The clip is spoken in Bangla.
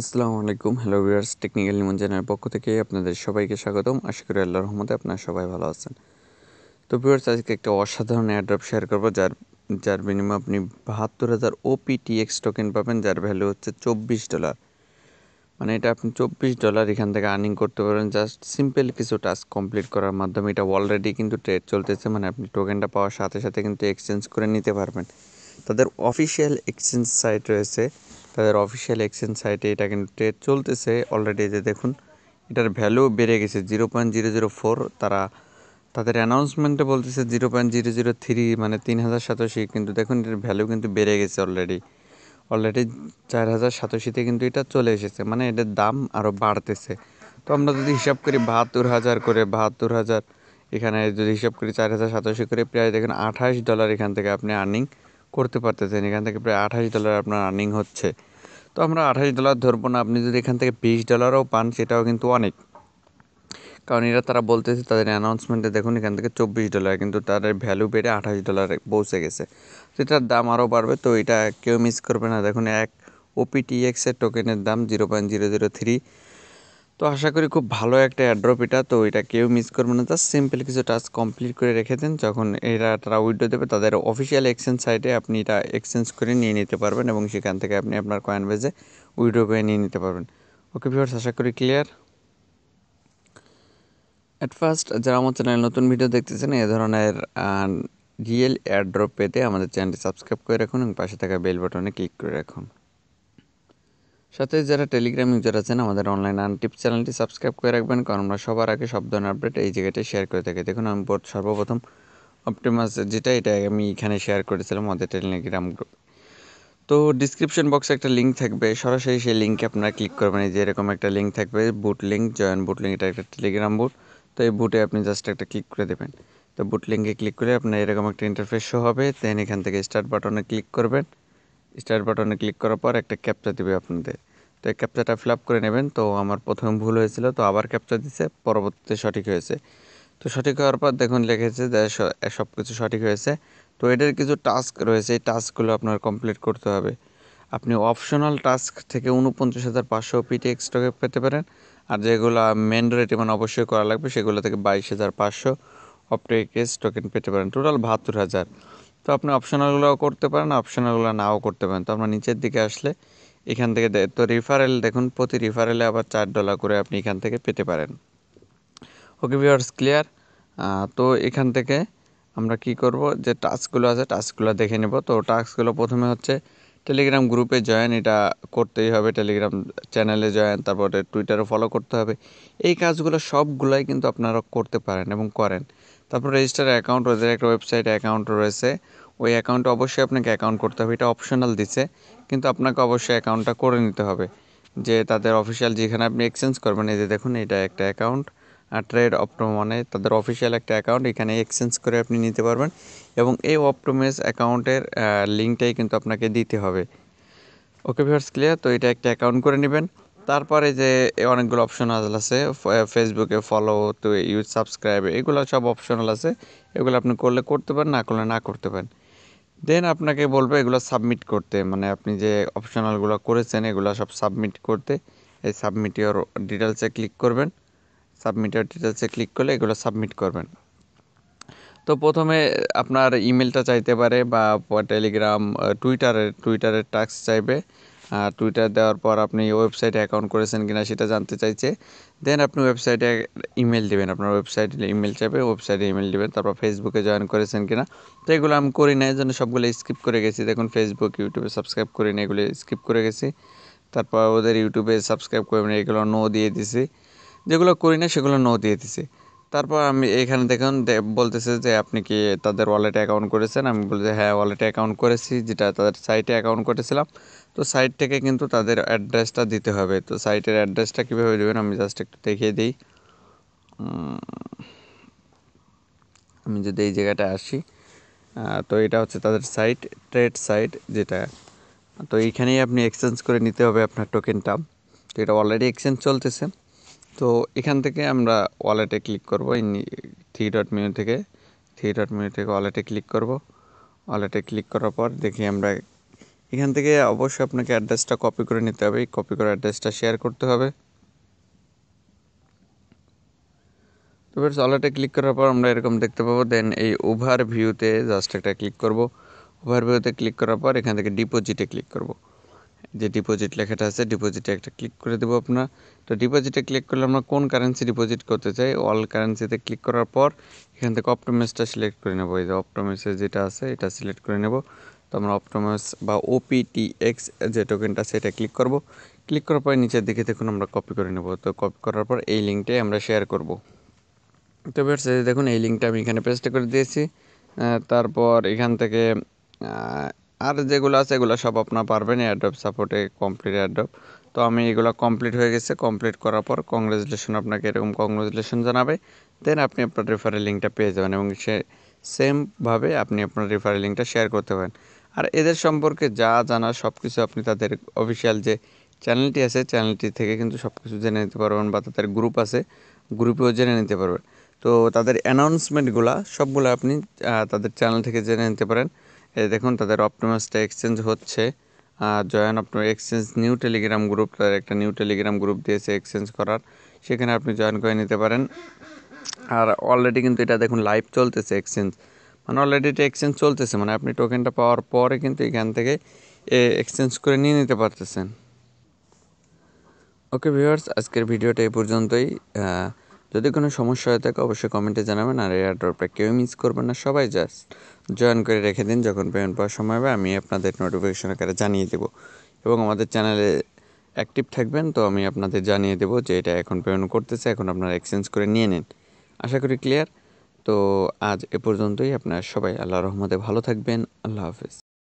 আসসালামু আলাইকুম হ্যালো ভিউয়ার্স টেকনিক্যাল নিমন চ্যানেলের পক্ষ থেকে আপনাদের সবাইকে স্বাগতম আশা করি আল্লাহ রহমতে আপনারা সবাই ভালো আছেন তো ভিউয়ার্স আজকে একটা অসাধারণ অ্যাড্রপ শেয়ার করবো যার যার বিনিময়ে আপনি বাহাত্তর হাজার ওপিটিএক্স টোকেন পাবেন যার ভ্যালু হচ্ছে চব্বিশ ডলার মানে এটা আপনি চব্বিশ ডলার এখান থেকে আর্নিং করতে পারেন জাস্ট সিম্পল কিছু টাস্ক কমপ্লিট করার মাধ্যমে এটা অলরেডি কিন্তু ট্রেড চলতেছে মানে আপনি টোকেনটা পাওয়ার সাথে সাথে কিন্তু এক্সচেঞ্জ করে নিতে পারবেন তাদের অফিসিয়াল এক্সচেঞ্জ সাইট রয়েছে তাদের অফিসিয়াল এক্সচেঞ্জ সাইটে এটা কিন্তু ট্রেড চলতেছে অলরেডি যে দেখুন এটার ভ্যালু বেড়ে গেছে zero point zero zero four তারা তাদের অ্যানাউন্সমেন্টে বলতেছে zero point zero zero three মানে তিন হাজার সাতাশি কিন্তু দেখুন এটার ভ্যালু কিন্তু বেড়ে গেছে অলরেডি অলরেডি চার হাজার সাতাশিতে কিন্তু এটা চলে এসেছে মানে এটার দাম আরও বাড়তেছে তো আমরা যদি হিসাব করি বাহাত্তর হাজার করে বাহাত্তর হাজার এখানে যদি হিসাব করি চার হাজার সাতাশি করে প্রায় দেখুন আঠাশ ডলার এখান থেকে আপনি আর্নিং করতে পারতেছেন এখান থেকে প্রায় আঠাশ ডলার আপনার আর্নিং হচ্ছে তো আমরা আঠাশ ডলার ধরবো না আপনি যদি এখান থেকে বিশ ডলারও পান সেটাও কিন্তু অনেক কারণ এরা তারা বলতেছে তাদের অ্যানাউন্সমেন্টে দেখুন এখান থেকে চব্বিশ ডলার কিন্তু তাদের ভ্যালু বেড়ে আঠাশ ডলারে পৌঁছে গেছে তো এটার দাম আরও বাড়বে তো এটা কেউ মিস করবে না দেখুন এক ওপিটিএক্সের টোকেনের দাম zero point zero zero three তো আশা করি খুব ভালো একটা অ্যাড্রপ এটা তো এটা কেউ মিস করবে না জাস্ট সিম্পল কিছু টাস্ক কমপ্লিট করে রেখে দেন যখন এরা তারা উইডো দেবে তাদের অফিসিয়াল এক্সচেঞ্জ সাইটে আপনি এটা এক্সচেঞ্জ করে নিয়ে নিতে পারবেন এবং সেখান থেকে আপনি আপনার কয়েন বেজে উইডো করে নিয়ে নিতে পারবেন ওকে ভিউয়ার্স আশা করি ক্লিয়ার অ্যাট ফার্স্ট যারা আমার চ্যানেল নতুন ভিডিও দেখতেছেন এ ধরনের রিয়েল অ্যাড্রপ পেতে আমাদের চ্যানেলটি সাবস্ক্রাইব করে রাখুন এবং পাশে থাকা বেল বাটনে ক্লিক করে রাখুন সাথে যারা টেলিগ্রাম ইউজার আছেন আমাদের অনলাইন আন টিপস চ্যানেলটি সাবস্ক্রাইব করে রাখবেন কারণ আমরা সবার আগে সব ধরনের আপডেট এই জায়গাটায় শেয়ার করে থাকি দেখুন আমি সর্বপ্রথম অপটিমাস যেটা এটা আমি এখানে শেয়ার করেছিলাম আমাদের টেলিগ্রাম গ্রুপ তো ডিসক্রিপশন বক্সে একটা লিঙ্ক থাকবে সরাসরি সেই লিঙ্কে আপনারা ক্লিক করবেন এই যে এরকম একটা লিঙ্ক থাকবে bot link join bot link এটা একটা টেলিগ্রাম বুট তো এই বুটে আপনি জাস্ট একটা ক্লিক করে দেবেন তো বুট লিঙ্কে ক্লিক করে আপনার এরকম একটা ইন্টারফেস শো হবে দেন এখান থেকে স্টার্ট বাটনে ক্লিক করবেন স্টার্ট বাটনে ক্লিক করার পর একটা ক্যাপচা দেবে আপনাদের তো এই ক্যাপচাটা ফিল আপ করে নেবেন তো আমার প্রথম ভুল হয়েছিল তো আবার ক্যাপচা দিছে পরবর্তীতে সঠিক হয়েছে তো সঠিক হওয়ার পর দেখুন লিখেছে যে সব কিছু সঠিক হয়েছে তো এটার কিছু টাস্ক রয়েছে এই টাস্কগুলো আপনার কমপ্লিট করতে হবে আপনি অপশনাল টাস্ক থেকে উনপঞ্চাশ হাজার পাঁচশো পিটি এক্সট্রাকে পেতে পারেন আর যেগুলো ম্যান্ডেটরি মানে অবশ্যই করা লাগবে সেগুলো থেকে বাইশ হাজার পাঁচশো অপটেক টোকেন পেতে পারেন টোটাল বাহাত্তর হাজার তো আপনি অপশনালগুলো করতে পারেন অপশনালগুলো নাও করতে পারেন তো আপনার নিচের দিকে আসলে এখান থেকে তো রেফারেল দেখুন প্রতি রেফারেলে আবার চার ডলার করে আপনি এখান থেকে পেতে পারেন ওকে ভিওর্স ক্লিয়ার তো এখান থেকে আমরা কি করব যে টাস্কগুলো আছে টাস্কগুলো দেখে নেব তো টাস্কগুলো প্রথমে হচ্ছে টেলিগ্রাম গ্রুপে জয়েন এটা করতেই হবে টেলিগ্রাম চ্যানেলে জয়েন তারপরে টুইটারে ফলো করতে হবে এই কাজগুলো সবগুলাই কিন্তু আপনারা করতে পারেন এবং করেন তারপর রেজিস্টার অ্যাকাউন্ট রয়েছে একটা ওয়েবসাইট অ্যাকাউন্ট রয়েছে ওই অ্যাকাউন্টে অবশ্যই আপনাকে অ্যাকাউন্ট করতে হবে এটা অপশনাল দিছে কিন্তু আপনাকে অবশ্যই অ্যাকাউন্টটা করে নিতে হবে যে তাদের অফিসিয়াল যেখানে আপনি এক্সচেঞ্জ করবেন এই যে দেখুন এটা একটা অ্যাকাউন্ট আর ট্রেড অপটো মানে তাদের অফিসিয়াল একটা অ্যাকাউন্ট এখানে এক্সচেঞ্জ করে আপনি নিতে পারবেন এবং এই অপটোমেস অ্যাকাউন্টের লিঙ্কটাই কিন্তু আপনাকে দিতে হবে ওকে ভিউয়ার্স ক্লিয়ার তো এটা একটা অ্যাকাউন্ট করে নেবেন তারপরে যে অনেকগুলো অপশনাল আছে ফেসবুকে ফলো তো ইউজ সাবস্ক্রাইব এগুলো সব অপশনাল আছে এগুলো আপনি করলে করতে পারেন না করলে না করতে পারেন দেন আপনাকে বলবে এগুলো সাবমিট করতে মানে আপনি যে অপশনালগুলো করেছেন এগুলো সব সাবমিট করতে এই সাবমিট ডিটেলসে ক্লিক করবেন সাবমিট ডিটেলসে ক্লিক করলে এগুলো সাবমিট করবেন তো প্রথমে আপনার ইমেলটা চাইতে পারে বা টেলিগ্রাম টুইটারের টুইটারের টাস্ক চাইবে টুইটার দেওয়ার পর আপনি ওয়েবসাইটে অ্যাকাউন্ট করেছেন কিনা সেটা জানতে চাইছে দেন আপনি ওয়েবসাইটে ইমেল দেবেন আপনার ওয়েবসাইটে ইমেল চাপে ওয়েবসাইটে ইমেল দেবেন তারপর ফেসবুকে জয়েন করেছেন কিনা তো এগুলো আমি করি না এই জন্য সবগুলো স্কিপ করে গেছি দেখুন ফেসবুক ইউটিউবে সাবস্ক্রাইব করি না এগুলো স্কিপ করে গেছি তারপর ওদের ইউটিউবে সাবস্ক্রাইব করে না এগুলো নো দিয়ে দিছি যেগুলো করি না সেগুলো নো দিয়ে দিছি তারপর আমি এখানে দেখুন বলতেছে যে আপনি কি তাদের ওয়ালেটে অ্যাকাউন্ট করেছেন আমি বলছি হ্যাঁ ওয়ালেটে অ্যাকাউন্ট করেছি যেটা তাদের সাইটে অ্যাকাউন্ট করেছিলাম তো সাইট থেকে কিন্তু তাদের অ্যাড্রেসটা দিতে হবে তো সাইটের অ্যাড্রেসটা কীভাবে দেবেন আমি জাস্ট একটু দেখিয়ে দিই আমি যদি এই জায়গাটা আসি তো এটা হচ্ছে তাদের সাইট ট্রেড সাইট যেটা তো এইখানেই আপনি এক্সচেঞ্জ করে নিতে হবে আপনার টোকেনটা তো এটা অলরেডি এক্সচেঞ্জ চলতেছে তো এখান থেকে আমরা ওয়ালেটে ক্লিক করব থ্রি ডট মিউ থেকে থ্রি ডট মিউ থেকে ওয়ালেটে ক্লিক করব ওয়ালেটে ক্লিক করার পর দেখি আমরা এখান থেকে অবশ্যই আপনাকে অ্যাড্রেসটা কপি করে নিতে হবে কপি করে অ্যাড্রেসটা শেয়ার করতে হবে তো ফের সলাটে ক্লিক করার পর আমরা এরকম দেখতে পাবো দেন এই ওভার ভিউতে জাস্ট একটা ক্লিক করব ওভার ভিউতে ক্লিক করার পর এখান থেকে ডিপোজিটে ক্লিক করব যে ডিপোজিট লেখাটা আছে ডিপোজিটে একটা ক্লিক করে দেবো আপনার তো ডিপোজিটে ক্লিক করলে আমরা কোন কারেন্সি ডিপোজিট করতে চাই অল কারেন্সিতে ক্লিক করার পর এখান থেকে অপটোমেসটা সিলেক্ট করে নেবো এই যে অপটোমেসে যেটা আছে এটা সিলেক্ট করে নেবো আমরা অপটোমাস বা ওপিটিএক্স যে টোকেনটা সেটা ক্লিক করব ক্লিক করার পরে নিচের দিকে দেখুন আমরা কপি করে নেব তো কপি করার পর এই লিঙ্কটাই আমরা শেয়ার করব তো বেটস দেখুন এই লিঙ্কটা আমি এখানে পেস্ট করে দিয়েছি তারপর এখান থেকে আর যেগুলো আছে এগুলো সব আপনার পারবেন অ্যাড্রপ সাপোর্টে কমপ্লিট অ্যাড্রপ তো আমি এগুলো কমপ্লিট হয়ে গেছে কমপ্লিট করার পর কংগ্রেচুলেশন আপনাকে এরকম কংগ্রেচুলেশন জানাবে দেন আপনি আপনার রেফারেল লিঙ্কটা পেয়ে যাবেন এবং সে সেমভাবে আপনি আপনার রেফারেল লিঙ্কটা শেয়ার করতে পারেন আর এদের সম্পর্কে যা জানা সব কিছু আপনি তাদের অফিসিয়াল যে চ্যানেলটি আছে চ্যানেলটি থেকে কিন্তু সব কিছু জেনে নিতে পারবেন বা তাদের গ্রুপ আছে গ্রুপেও জেনে নিতে পারবেন তো তাদের অ্যানাউন্সমেন্টগুলা সবগুলো আপনি তাদের চ্যানেল থেকে জেনে নিতে পারেন দেখুন তাদের অপটোমাসটা এক্সচেঞ্জ হচ্ছে জয়েন আপনার এক্সচেঞ্জ নিউ টেলিগ্রাম গ্রুপ তার একটা নিউ টেলিগ্রাম গ্রুপ দিয়েছে এক্সচেঞ্জ করার সেখানে আপনি জয়েন করে নিতে পারেন আর অলরেডি কিন্তু এটা দেখুন লাইভ চলতেছে এক্সচেঞ্জ মানে অলরেডি এটা এক্সচেঞ্জ চলতেছে মানে আপনি টোকেনটা পাওয়ার পরে কিন্তু এখান থেকে এক্সচেঞ্জ করে নিয়ে নিতে পারতেছেন ওকে ভিউয়ার্স আজকের ভিডিওটা এই পর্যন্তই যদি কোনো সমস্যা হয়ে থাকে অবশ্যই কমেন্টে জানাবেন আর এয়ার ড্রপটা কেউ মিস করবেন না সবাই জাস্ট জয়েন করে রেখে দিন যখন পেমেন্ট পাওয়ার সময় হবে আমি আপনাদের নোটিফিকেশন আকারে জানিয়ে দেবো এবং আমাদের চ্যানেলে অ্যাক্টিভ থাকবেন তো আমি আপনাদের জানিয়ে দেবো যে এটা এখন পেমেন্ট করতেছে এখন আপনারা এক্সচেঞ্জ করে নিয়ে নিন আশা করি ক্লিয়ার তো আজ এ পর্যন্তই আপনার সবাই আল্লাহ রহমতে ভালো থাকবেন আল্লাহ হাফিজ